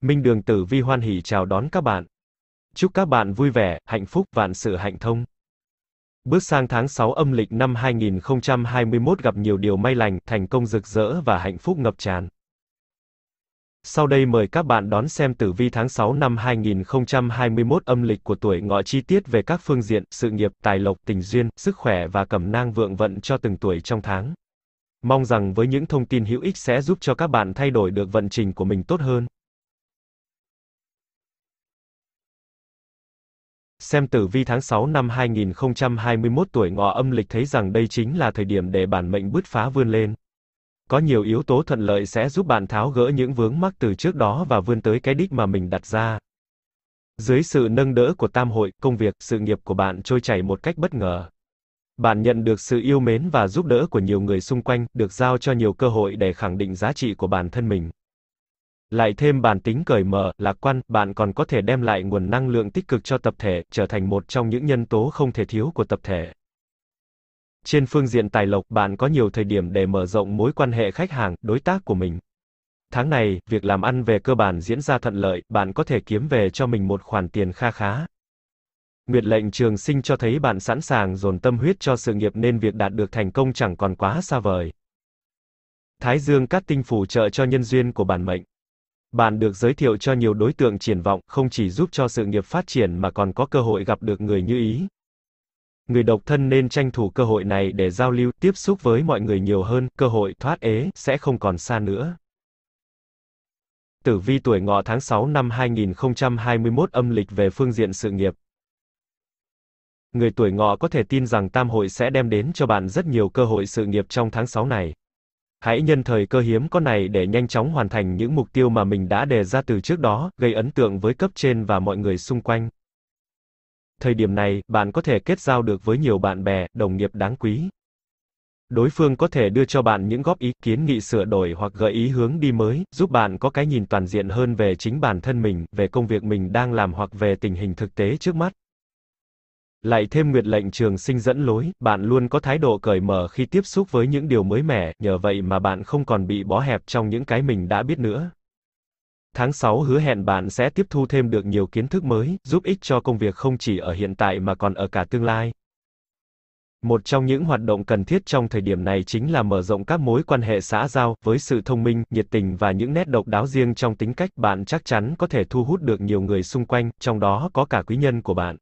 Minh Đường Tử Vi hoan hỉ chào đón các bạn. Chúc các bạn vui vẻ, hạnh phúc, vạn sự hạnh thông. Bước sang tháng 6 âm lịch năm 2021 gặp nhiều điều may lành, thành công rực rỡ và hạnh phúc ngập tràn. Sau đây mời các bạn đón xem tử vi tháng 6 năm 2021 âm lịch của tuổi ngọ chi tiết về các phương diện, sự nghiệp, tài lộc, tình duyên, sức khỏe và cẩm nang vượng vận cho từng tuổi trong tháng. Mong rằng với những thông tin hữu ích sẽ giúp cho các bạn thay đổi được vận trình của mình tốt hơn. Xem tử vi tháng 6 năm 2021 tuổi ngọ âm lịch thấy rằng đây chính là thời điểm để bản mệnh bứt phá vươn lên. Có nhiều yếu tố thuận lợi sẽ giúp bạn tháo gỡ những vướng mắc từ trước đó và vươn tới cái đích mà mình đặt ra. Dưới sự nâng đỡ của tam hội, công việc, sự nghiệp của bạn trôi chảy một cách bất ngờ. Bạn nhận được sự yêu mến và giúp đỡ của nhiều người xung quanh, được giao cho nhiều cơ hội để khẳng định giá trị của bản thân mình. Lại thêm bản tính cởi mở, lạc quan, bạn còn có thể đem lại nguồn năng lượng tích cực cho tập thể, trở thành một trong những nhân tố không thể thiếu của tập thể. Trên phương diện tài lộc, bạn có nhiều thời điểm để mở rộng mối quan hệ khách hàng, đối tác của mình. Tháng này, việc làm ăn về cơ bản diễn ra thuận lợi, bạn có thể kiếm về cho mình một khoản tiền kha khá. Nguyệt lệnh trường sinh cho thấy bạn sẵn sàng dồn tâm huyết cho sự nghiệp nên việc đạt được thành công chẳng còn quá xa vời. Thái dương cát tinh phù trợ cho nhân duyên của bản mệnh. Bạn được giới thiệu cho nhiều đối tượng triển vọng, không chỉ giúp cho sự nghiệp phát triển mà còn có cơ hội gặp được người như ý. Người độc thân nên tranh thủ cơ hội này để giao lưu, tiếp xúc với mọi người nhiều hơn, cơ hội thoát ế sẽ không còn xa nữa. Tử vi tuổi ngọ tháng 6 năm 2021 âm lịch về phương diện sự nghiệp. Người tuổi ngọ có thể tin rằng tam hội sẽ đem đến cho bạn rất nhiều cơ hội sự nghiệp trong tháng 6 này. Hãy nhân thời cơ hiếm có này để nhanh chóng hoàn thành những mục tiêu mà mình đã đề ra từ trước đó, gây ấn tượng với cấp trên và mọi người xung quanh. Thời điểm này, bạn có thể kết giao được với nhiều bạn bè, đồng nghiệp đáng quý. Đối phương có thể đưa cho bạn những góp ý, kiến nghị sửa đổi hoặc gợi ý hướng đi mới, giúp bạn có cái nhìn toàn diện hơn về chính bản thân mình, về công việc mình đang làm hoặc về tình hình thực tế trước mắt lại thêm Nguyệt lệnh trường sinh dẫn lối, bạn luôn có thái độ cởi mở khi tiếp xúc với những điều mới mẻ, nhờ vậy mà bạn không còn bị bó hẹp trong những cái mình đã biết nữa. Tháng 6 hứa hẹn bạn sẽ tiếp thu thêm được nhiều kiến thức mới, giúp ích cho công việc không chỉ ở hiện tại mà còn ở cả tương lai. Một trong những hoạt động cần thiết trong thời điểm này chính là mở rộng các mối quan hệ xã giao, với sự thông minh, nhiệt tình và những nét độc đáo riêng trong tính cách, bạn chắc chắn có thể thu hút được nhiều người xung quanh, trong đó có cả quý nhân của bạn.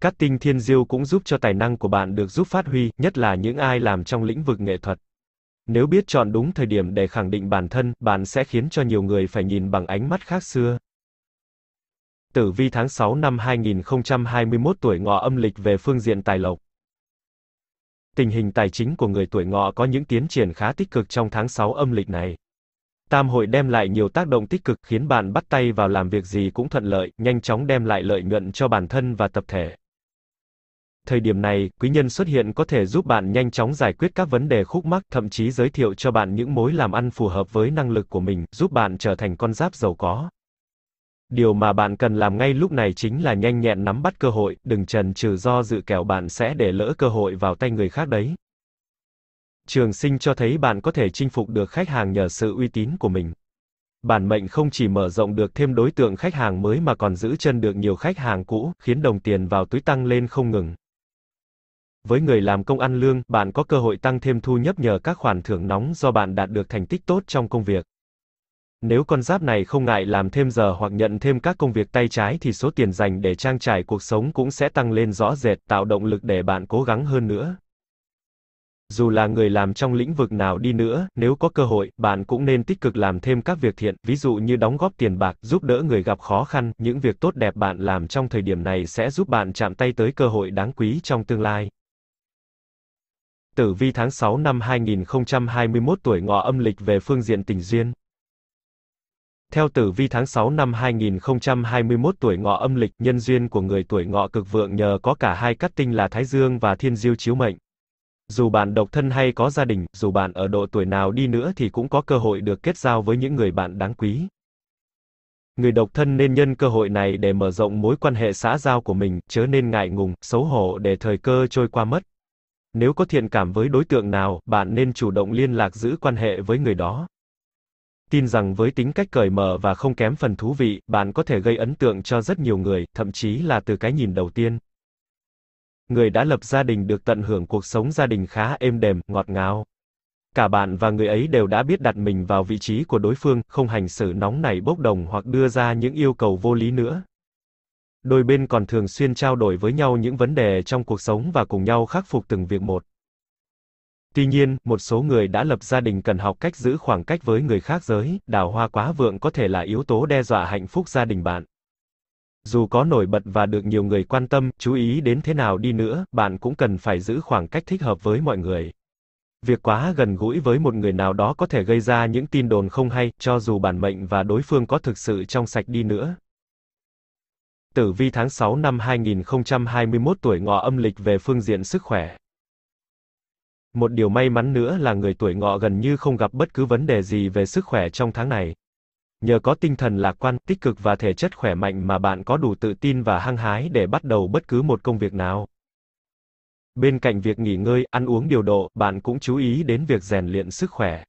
Cát tinh thiên diêu cũng giúp cho tài năng của bạn được giúp phát huy, nhất là những ai làm trong lĩnh vực nghệ thuật. Nếu biết chọn đúng thời điểm để khẳng định bản thân, bạn sẽ khiến cho nhiều người phải nhìn bằng ánh mắt khác xưa. Tử vi tháng 6 năm 2021 tuổi ngọ âm lịch về phương diện tài lộc. Tình hình tài chính của người tuổi ngọ có những tiến triển khá tích cực trong tháng 6 âm lịch này. Tam hội đem lại nhiều tác động tích cực khiến bạn bắt tay vào làm việc gì cũng thuận lợi, nhanh chóng đem lại lợi nhuận cho bản thân và tập thể. Thời điểm này, quý nhân xuất hiện có thể giúp bạn nhanh chóng giải quyết các vấn đề khúc mắc, thậm chí giới thiệu cho bạn những mối làm ăn phù hợp với năng lực của mình, giúp bạn trở thành con giáp giàu có. Điều mà bạn cần làm ngay lúc này chính là nhanh nhẹn nắm bắt cơ hội, đừng chần chừ do dự kẻo bạn sẽ để lỡ cơ hội vào tay người khác đấy. Trường sinh cho thấy bạn có thể chinh phục được khách hàng nhờ sự uy tín của mình. Bản mệnh không chỉ mở rộng được thêm đối tượng khách hàng mới mà còn giữ chân được nhiều khách hàng cũ, khiến đồng tiền vào túi tăng lên không ngừng. Với người làm công ăn lương, bạn có cơ hội tăng thêm thu nhập nhờ các khoản thưởng nóng do bạn đạt được thành tích tốt trong công việc. Nếu con giáp này không ngại làm thêm giờ hoặc nhận thêm các công việc tay trái thì số tiền dành để trang trải cuộc sống cũng sẽ tăng lên rõ rệt, tạo động lực để bạn cố gắng hơn nữa. Dù là người làm trong lĩnh vực nào đi nữa, nếu có cơ hội, bạn cũng nên tích cực làm thêm các việc thiện, ví dụ như đóng góp tiền bạc, giúp đỡ người gặp khó khăn, những việc tốt đẹp bạn làm trong thời điểm này sẽ giúp bạn chạm tay tới cơ hội đáng quý trong tương lai. Tử vi tháng 6 năm 2021 tuổi ngọ âm lịch về phương diện tình duyên. Theo tử vi tháng 6 năm 2021 tuổi ngọ âm lịch, nhân duyên của người tuổi ngọ cực vượng nhờ có cả hai cát tinh là Thái Dương và Thiên Diêu chiếu mệnh. Dù bạn độc thân hay có gia đình, dù bạn ở độ tuổi nào đi nữa thì cũng có cơ hội được kết giao với những người bạn đáng quý. Người độc thân nên nhân cơ hội này để mở rộng mối quan hệ xã giao của mình, chớ nên ngại ngùng, xấu hổ để thời cơ trôi qua mất. Nếu có thiện cảm với đối tượng nào, bạn nên chủ động liên lạc giữ quan hệ với người đó. Tin rằng với tính cách cởi mở và không kém phần thú vị, bạn có thể gây ấn tượng cho rất nhiều người, thậm chí là từ cái nhìn đầu tiên. Người đã lập gia đình được tận hưởng cuộc sống gia đình khá êm đềm, ngọt ngào. Cả bạn và người ấy đều đã biết đặt mình vào vị trí của đối phương, không hành xử nóng nảy bốc đồng hoặc đưa ra những yêu cầu vô lý nữa đôi bên còn thường xuyên trao đổi với nhau những vấn đề trong cuộc sống và cùng nhau khắc phục từng việc một. Tuy nhiên, một số người đã lập gia đình cần học cách giữ khoảng cách với người khác giới, đào hoa quá vượng có thể là yếu tố đe dọa hạnh phúc gia đình bạn. Dù có nổi bật và được nhiều người quan tâm, chú ý đến thế nào đi nữa, bạn cũng cần phải giữ khoảng cách thích hợp với mọi người. Việc quá gần gũi với một người nào đó có thể gây ra những tin đồn không hay, cho dù bản mệnh và đối phương có thực sự trong sạch đi nữa tử vi tháng 6 năm 2021 tuổi ngọ âm lịch về phương diện sức khỏe. Một điều may mắn nữa là người tuổi ngọ gần như không gặp bất cứ vấn đề gì về sức khỏe trong tháng này. Nhờ có tinh thần lạc quan, tích cực và thể chất khỏe mạnh mà bạn có đủ tự tin và hăng hái để bắt đầu bất cứ một công việc nào. Bên cạnh việc nghỉ ngơi, ăn uống điều độ, bạn cũng chú ý đến việc rèn luyện sức khỏe.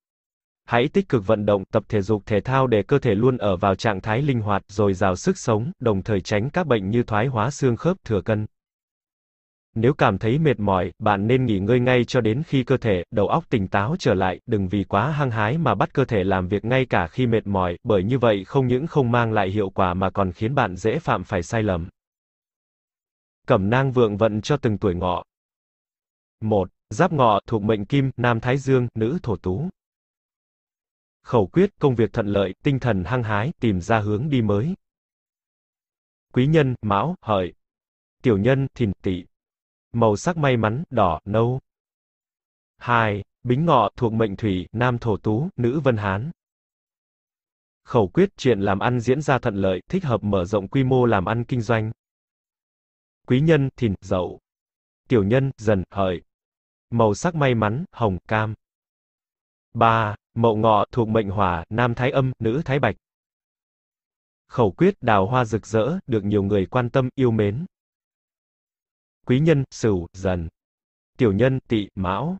Hãy tích cực vận động, tập thể dục thể thao để cơ thể luôn ở vào trạng thái linh hoạt, dồi dào sức sống, đồng thời tránh các bệnh như thoái hóa xương khớp, thừa cân. Nếu cảm thấy mệt mỏi, bạn nên nghỉ ngơi ngay cho đến khi cơ thể, đầu óc tỉnh táo trở lại, đừng vì quá hăng hái mà bắt cơ thể làm việc ngay cả khi mệt mỏi, bởi như vậy không những không mang lại hiệu quả mà còn khiến bạn dễ phạm phải sai lầm. Cẩm nang vượng vận cho từng tuổi ngọ. 1. Giáp ngọ, thuộc mệnh kim, nam thái dương, nữ thổ tú khẩu quyết, công việc thuận lợi, tinh thần hăng hái, tìm ra hướng đi mới. Quý nhân, mão, hợi. Tiểu nhân, thìn, tỵ. Màu sắc may mắn, đỏ, nâu. 2. Bính ngọ, thuộc mệnh thủy, nam thổ tú, nữ vân hán. Khẩu quyết chuyện làm ăn diễn ra thuận lợi, thích hợp mở rộng quy mô làm ăn kinh doanh. Quý nhân, thìn, dậu. Tiểu nhân, dần, hợi. Màu sắc may mắn, hồng, cam. 3. Mậu ngọ thuộc mệnh hỏa, nam thái âm, nữ thái bạch. Khẩu quyết đào hoa rực rỡ, được nhiều người quan tâm, yêu mến. Quý nhân, sửu, dần. Tiểu nhân, tỵ, mão.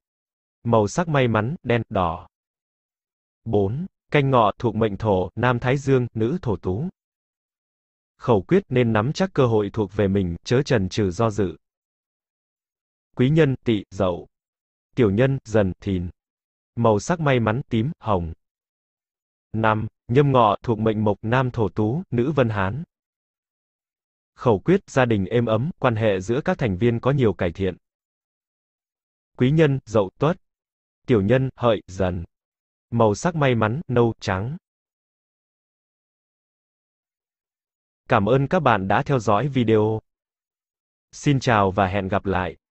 Màu sắc may mắn, đen, đỏ. 4. Canh ngọ thuộc mệnh thổ, nam thái dương, nữ thổ tú. Khẩu quyết nên nắm chắc cơ hội thuộc về mình, chớ trần trừ do dự. Quý nhân, tỵ, dậu. Tiểu nhân, dần, thìn màu sắc may mắn tím, hồng. 5. Nhâm ngọ thuộc mệnh mộc nam thổ tú, nữ vân hán. Khẩu quyết gia đình êm ấm, quan hệ giữa các thành viên có nhiều cải thiện. Quý nhân, dậu tuất. Tiểu nhân, hợi, dần. Màu sắc may mắn, nâu, trắng. Cảm ơn các bạn đã theo dõi video. Xin chào và hẹn gặp lại.